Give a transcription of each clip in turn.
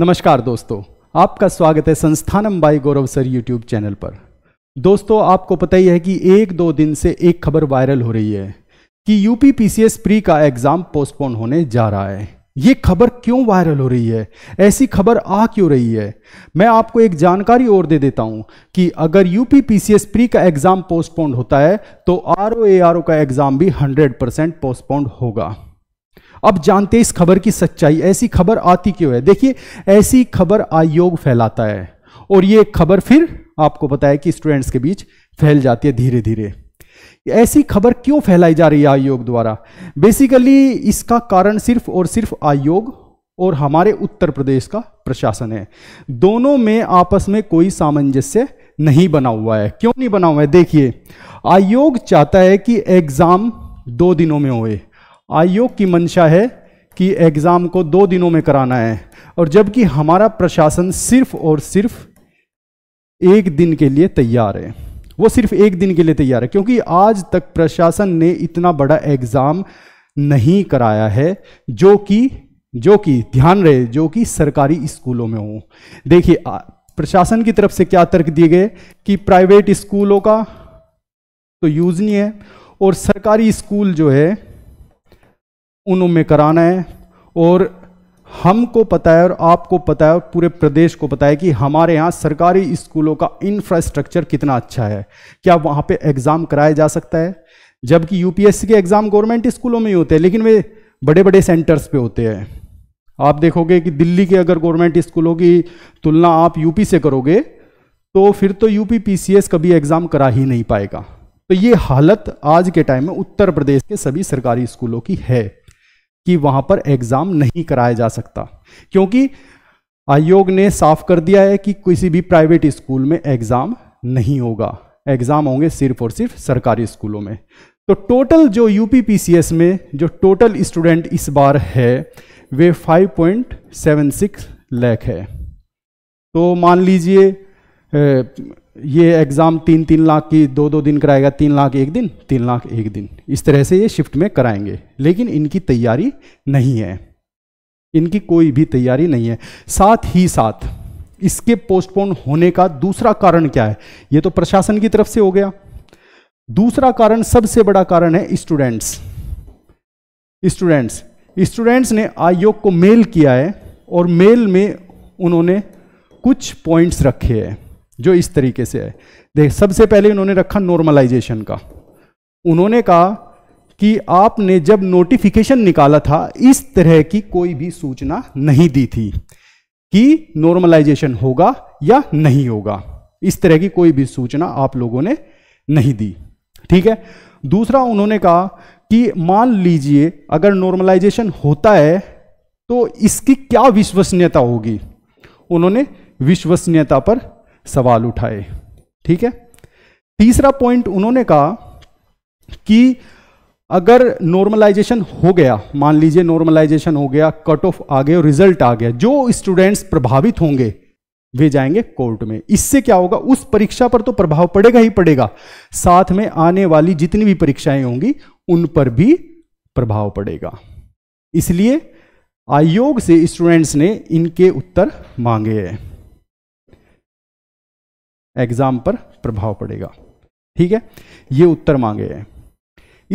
नमस्कार दोस्तों आपका स्वागत है Sansthanam by Gaurav sir YouTube channel पर दोस्तों आपको पता ही है कि एक दो दिन से एक खबर वायरल हो रही है कि यूपी पीसीएस प्री का एग्जाम पोस्टपोन होने जा रहा है ये खबर क्यों वायरल हो रही है ऐसी खबर आ क्यों रही है मैं आपको एक जानकारी और दे देता हूं कि अगर यूपी पीसीएस प्री का एग्जाम पोस्टपोन होता है तो आर ओ का एग्जाम भी 100 परसेंट पोस्टपोन होगा अब जानते इस खबर की सच्चाई ऐसी खबर आती क्यों है देखिए ऐसी खबर आयोग फैलाता है और ये खबर फिर आपको पता है कि स्टूडेंट्स के बीच फैल जाती है धीरे धीरे ऐसी खबर क्यों फैलाई जा रही है आयोग द्वारा बेसिकली इसका कारण सिर्फ और सिर्फ आयोग और हमारे उत्तर प्रदेश का प्रशासन है दोनों में आपस में कोई सामंजस्य नहीं बना हुआ है क्यों नहीं बना हुआ है देखिए आयोग चाहता है कि एग्ज़ाम दो दिनों में होए आयोग की मंशा है कि एग्ज़ाम को दो दिनों में कराना है और जबकि हमारा प्रशासन सिर्फ और सिर्फ एक दिन के लिए तैयार है वो सिर्फ एक दिन के लिए तैयार है क्योंकि आज तक प्रशासन ने इतना बड़ा एग्ज़ाम नहीं कराया है जो कि जो कि ध्यान रहे जो कि सरकारी स्कूलों में हो देखिए प्रशासन की तरफ से क्या तर्क दिए गए कि प्राइवेट स्कूलों का तो यूज़ नहीं है और सरकारी स्कूल जो है उन में कराना है और हमको पता है और आपको पता है और पूरे प्रदेश को पता है कि हमारे यहाँ सरकारी स्कूलों का इंफ्रास्ट्रक्चर कितना अच्छा है क्या वहाँ पे एग्ज़ाम कराया जा सकता है जबकि यूपीएससी के एग्ज़ाम गवर्नमेंट स्कूलों में ही होते हैं लेकिन वे बड़े बड़े सेंटर्स पे होते हैं आप देखोगे कि दिल्ली के अगर गवर्नमेंट स्कूलों की तुलना आप यूपी से करोगे तो फिर तो यूपी पी कभी एग्ज़ाम करा ही नहीं पाएगा तो ये हालत आज के टाइम में उत्तर प्रदेश के सभी सरकारी स्कूलों की है कि वहां पर एग्ज़ाम नहीं कराया जा सकता क्योंकि आयोग ने साफ कर दिया है कि किसी भी प्राइवेट स्कूल में एग्ज़ाम नहीं होगा एग्ज़ाम होंगे सिर्फ और सिर्फ सरकारी स्कूलों में तो टोटल जो यू में जो टोटल स्टूडेंट इस बार है वे 5.76 लाख है तो मान लीजिए ये एग्ज़ाम तीन तीन लाख की दो दो दिन कराएगा तीन लाख एक दिन तीन लाख एक दिन इस तरह से ये शिफ्ट में कराएंगे लेकिन इनकी तैयारी नहीं है इनकी कोई भी तैयारी नहीं है साथ ही साथ इसके पोस्टपोन होने का दूसरा कारण क्या है ये तो प्रशासन की तरफ से हो गया दूसरा कारण सबसे बड़ा कारण है स्टूडेंट्स स्टूडेंट्स स्टूडेंट्स ने आयोग को मेल किया है और मेल में उन्होंने कुछ पॉइंट्स रखे हैं जो इस तरीके से है देख सबसे पहले उन्होंने रखा नॉर्मलाइजेशन का उन्होंने कहा कि आपने जब नोटिफिकेशन निकाला था इस तरह की कोई भी सूचना नहीं दी थी कि नॉर्मलाइजेशन होगा या नहीं होगा इस तरह की कोई भी सूचना आप लोगों ने नहीं दी ठीक है दूसरा उन्होंने कहा कि मान लीजिए अगर नॉर्मलाइजेशन होता है तो इसकी क्या विश्वसनीयता होगी उन्होंने विश्वसनीयता पर सवाल उठाए ठीक है तीसरा पॉइंट उन्होंने कहा कि अगर नॉर्मलाइजेशन हो गया मान लीजिए नॉर्मलाइजेशन हो गया कट ऑफ आ गया रिजल्ट आ गया जो स्टूडेंट्स प्रभावित होंगे वे जाएंगे कोर्ट में इससे क्या होगा उस परीक्षा पर तो प्रभाव पड़ेगा ही पड़ेगा साथ में आने वाली जितनी भी परीक्षाएं होंगी उन पर भी प्रभाव पड़ेगा इसलिए आयोग से स्टूडेंट्स ने इनके उत्तर मांगे हैं एग्जाम पर प्रभाव पड़ेगा ठीक है ये उत्तर मांगे हैं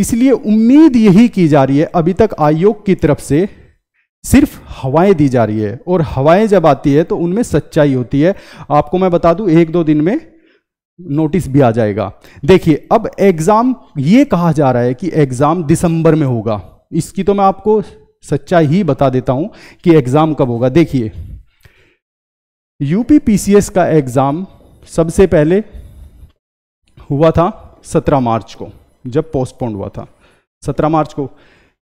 इसलिए उम्मीद यही की जा रही है अभी तक आयोग की तरफ से सिर्फ हवाएं दी जा रही है और हवाएं जब आती है तो उनमें सच्चाई होती है आपको मैं बता दूं एक दो दिन में नोटिस भी आ जाएगा देखिए अब एग्जाम ये कहा जा रहा है कि एग्जाम दिसंबर में होगा इसकी तो मैं आपको सच्चाई ही बता देता हूं कि एग्जाम कब होगा देखिए यूपी पीसीएस का एग्जाम सबसे पहले हुआ था सत्रह मार्च को जब पोस्टपोन्ड हुआ था सत्रह मार्च को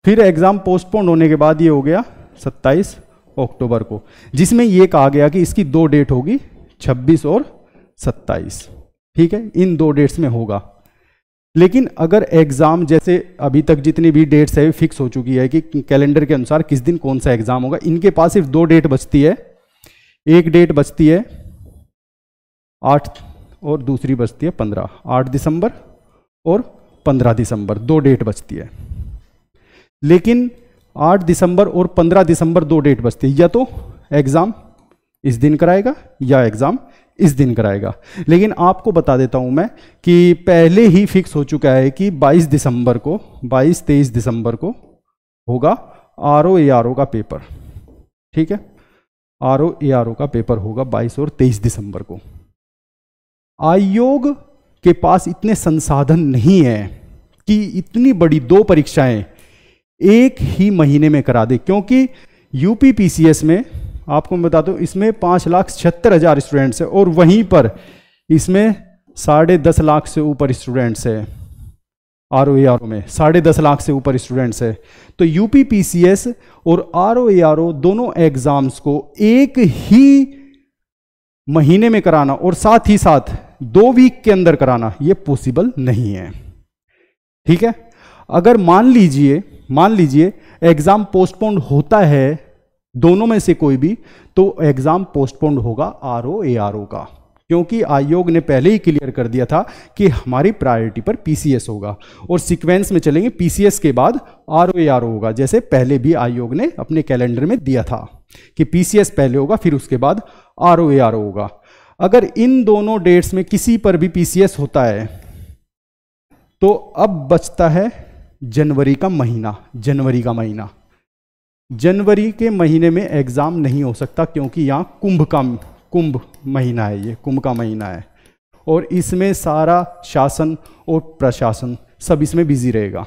फिर एग्ज़ाम पोस्टपोन्ड होने के बाद ये हो गया सत्ताईस अक्टूबर को जिसमें ये कहा गया कि इसकी दो डेट होगी छब्बीस और सत्ताईस ठीक है इन दो डेट्स में होगा लेकिन अगर एग्ज़ाम जैसे अभी तक जितनी भी डेट्स है फिक्स हो चुकी है कि कैलेंडर के अनुसार किस दिन कौन सा एग्ज़ाम होगा इनके पास सिर्फ दो डेट बचती है एक डेट बचती है आठ और दूसरी बचती है पंद्रह आठ दिसंबर और पंद्रह दिसंबर दो डेट बचती है लेकिन आठ दिसंबर और पंद्रह दिसंबर दो डेट बचती है या तो एग्ज़ाम इस दिन कराएगा या एग्ज़ाम इस दिन कराएगा लेकिन आपको बता देता हूं मैं कि पहले ही फिक्स हो चुका है कि 22 दिसंबर को 22 तेईस दिसंबर को होगा R O A R O का पेपर ठीक है are O A R O का पेपर होगा 22 और 23 दिसंबर को आयोग के पास इतने संसाधन नहीं है कि इतनी बड़ी दो परीक्षाएं एक ही महीने में करा दे क्योंकि यूपी पीसीएस में आपको मैं बता दूं इसमें पांच लाख छिहत्तर हज़ार स्टूडेंट्स हैं और वहीं पर इसमें साढ़े दस लाख से ऊपर स्टूडेंट्स है आर ओ ए आर ओ में साढ़े दस लाख से ऊपर स्टूडेंट्स है तो UP P P C S और R O A R O दोनों एग्ज़ाम्स को एक ही महीने में कराना और साथ ही साथ दो वीक के अंदर कराना ये पॉसिबल नहीं है ठीक है अगर मान लीजिए मान लीजिए एग्ज़ाम पोस्टपोन्ड होता है दोनों में से कोई भी तो एग्ज़ाम पोस्टपोन्ड होगा R O A R O का क्योंकि आयोग ने पहले ही क्लियर कर दिया था कि हमारी प्रायोरिटी पर पीसीएस होगा और सीक्वेंस में चलेंगे पीसीएस के बाद आर ओ ए आर ओ होगा जैसे पहले भी आयोग ने अपने कैलेंडर में दिया था कि पीसीएस पहले होगा फिर उसके बाद आर ओ ए आर ओ होगा अगर इन दोनों डेट्स में किसी पर भी पीसीएस होता है तो अब बचता है जनवरी का महीना जनवरी का महीना जनवरी के महीने में एग्ज़ाम नहीं हो सकता क्योंकि यहाँ कुंभ का कुंभ महीना है ये कुंभ का महीना है और इसमें सारा शासन और प्रशासन सब इसमें बिजी रहेगा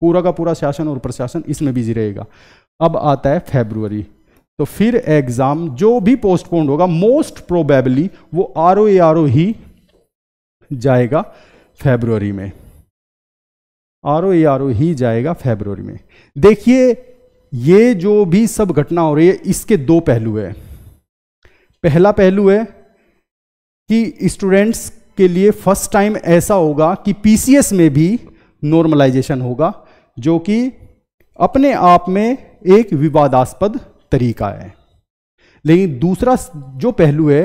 पूरा का पूरा शासन और प्रशासन इसमें बिजी रहेगा अब आता है फेब्रुवरी तो फिर एग्जाम जो भी पोस्टपोन होगा मोस्ट प्रोबेबली वो आर ओ आर ओ ही जाएगा फेब्रुवरी में आर ओ आर ओ ही जाएगा फेब्रुवरी में देखिए ये जो भी सब घटना हो रही है इसके दो पहलू है पहला पहलू है कि स्टूडेंट्स के लिए फर्स्ट टाइम ऐसा होगा कि पीसीएस में भी नॉर्मलाइजेशन होगा जो कि अपने आप में एक विवादास्पद तरीका है लेकिन दूसरा जो पहलू है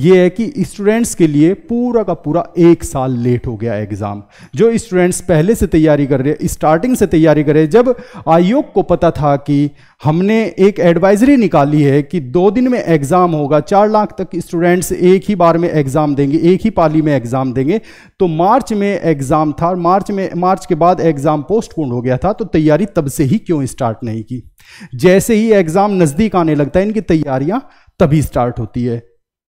ये है कि स्टूडेंट्स के लिए पूरा का पूरा एक साल लेट हो गया एग्ज़ाम जो स्टूडेंट्स पहले से तैयारी कर रहे स्टार्टिंग से तैयारी कर रहे जब आयोग को पता था कि हमने एक एडवाइजरी निकाली है कि दो दिन में एग्ज़ाम होगा चार लाख तक स्टूडेंट्स एक ही बार में एग्ज़ाम देंगे एक ही पाली में एग्ज़ाम देंगे तो मार्च में एग्ज़ाम था मार्च में मार्च के बाद एग्ज़ाम पोस्टपोन हो गया था तो तैयारी तब से ही क्यों स्टार्ट नहीं की जैसे ही एग्ज़ाम नज़दीक आने लगता है इनकी तैयारियाँ तभी स्टार्ट होती है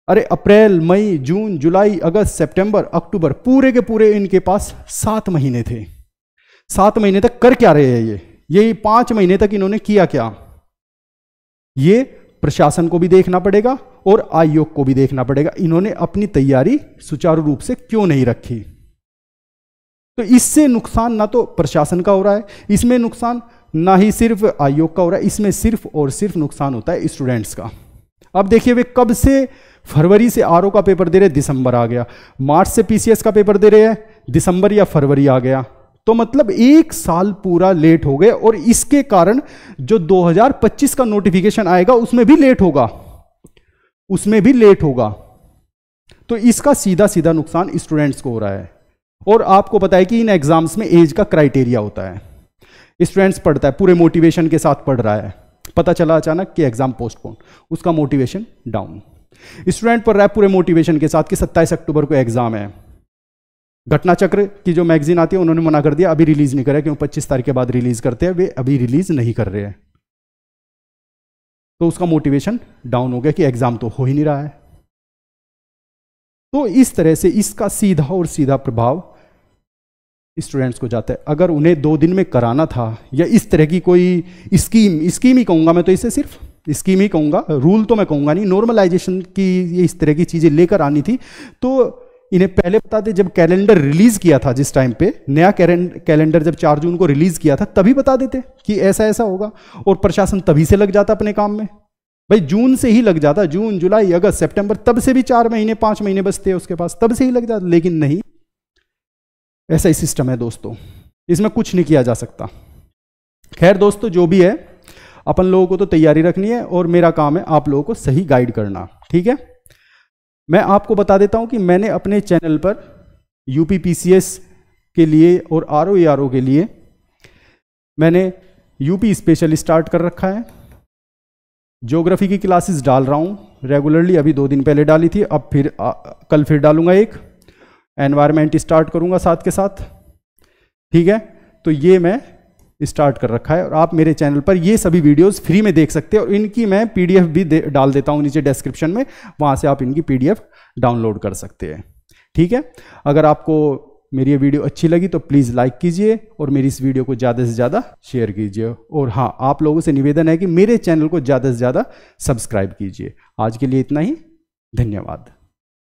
अरे अप्रैल मई जून जुलाई अगस्त सितंबर अक्टूबर पूरे के पूरे इनके पास सात महीने थे सात महीने तक कर क्या रहे हैं ये ये पांच महीने तक इन्होंने किया क्या ये प्रशासन को भी देखना पड़ेगा और आयोग को भी देखना पड़ेगा इन्होंने अपनी तैयारी सुचारू रूप से क्यों नहीं रखी तो इससे नुकसान ना तो प्रशासन का हो रहा है इसमें नुकसान ना ही सिर्फ आयोग का हो रहा है इसमें सिर्फ और सिर्फ नुकसान होता है स्टूडेंट्स का अब देखिए वे कब से फरवरी से आर का पेपर दे रहे दिसंबर आ गया मार्च से पीसीएस का पेपर दे रहे हैं दिसंबर या फरवरी आ गया तो मतलब एक साल पूरा लेट हो गए और इसके कारण जो 2025 का नोटिफिकेशन आएगा उसमें भी लेट होगा उसमें भी लेट होगा तो इसका सीधा सीधा नुकसान स्टूडेंट्स को हो रहा है और आपको पता है कि इन एग्जाम्स में एज का क्राइटेरिया होता है स्टूडेंट्स पढ़ता है पूरे मोटिवेशन के साथ पढ़ रहा है पता चला अचानक कि एग्ज़ाम पोस्टपोन उसका मोटिवेशन डाउन स्टूडेंट पर रैप पूरे मोटिवेशन के साथ कि 27 अक्टूबर को एग्ज़ाम है घटना चक्र की जो मैगजीन आती है उन्होंने मना कर दिया अभी रिलीज़ नहीं करा क्यों पच्चीस तारीख के बाद रिलीज़ करते हैं वे अभी रिलीज़ नहीं कर रहे हैं तो उसका मोटिवेशन डाउन हो गया कि एग्ज़ाम तो हो ही नहीं रहा है तो इस तरह से इसका सीधा और सीधा प्रभाव स्टूडेंट्स को जाता है अगर उन्हें दो दिन में कराना था या इस तरह की कोई स्कीम स्कीम ही कहूँगा मैं तो इसे सिर्फ स्कीम ही कहूँगा रूल तो मैं कहूँगा नहीं नॉर्मलाइजेशन की ये इस तरह की चीज़ें लेकर आनी थी तो इन्हें पहले बता दें जब कैलेंडर रिलीज़ किया था जिस टाइम पे नया कैलेंडर जब चार जून को रिलीज़ किया था तभी बता देते कि ऐसा ऐसा होगा और प्रशासन तभी से लग जाता अपने काम में भाई जून से ही लग जाता जून जुलाई अगस्त सितंबर तब से भी चार महीने पांच महीने बचते हैं उसके पास तब से ही लग जाता लेकिन नहीं ऐसा ही सिस्टम है दोस्तों इसमें कुछ नहीं किया जा सकता खैर दोस्तों जो भी है अपन लोगों को तो तैयारी रखनी है और मेरा काम है आप लोगों को सही गाइड करना ठीक है मैं आपको बता देता हूं कि मैंने अपने चैनल पर यू के लिए और आर ओ के लिए मैंने यूपी स्पेशल स्टार्ट कर रखा है जोग्राफी की क्लासेस डाल रहा हूँ रेगुलरली अभी दो दिन पहले डाली थी अब फिर आ, कल फिर डालूंगा एक एनवायरमेंट स्टार्ट करूँगा साथ के साथ ठीक है तो ये मैं स्टार्ट कर रखा है और आप मेरे चैनल पर ये सभी वीडियोस फ्री में देख सकते हैं और इनकी मैं पीडीएफ भी दे, डाल देता हूँ नीचे डिस्क्रिप्शन में वहाँ से आप इनकी पीडीएफ डाउनलोड कर सकते हैं ठीक है अगर आपको मेरी ये वीडियो अच्छी लगी तो प्लीज़ लाइक कीजिए और मेरी इस वीडियो को ज़्यादा से ज़्यादा शेयर कीजिए और हाँ आप लोगों से निवेदन है कि मेरे चैनल को ज़्यादा से ज़्यादा सब्सक्राइब कीजिए आज के लिए इतना ही धन्यवाद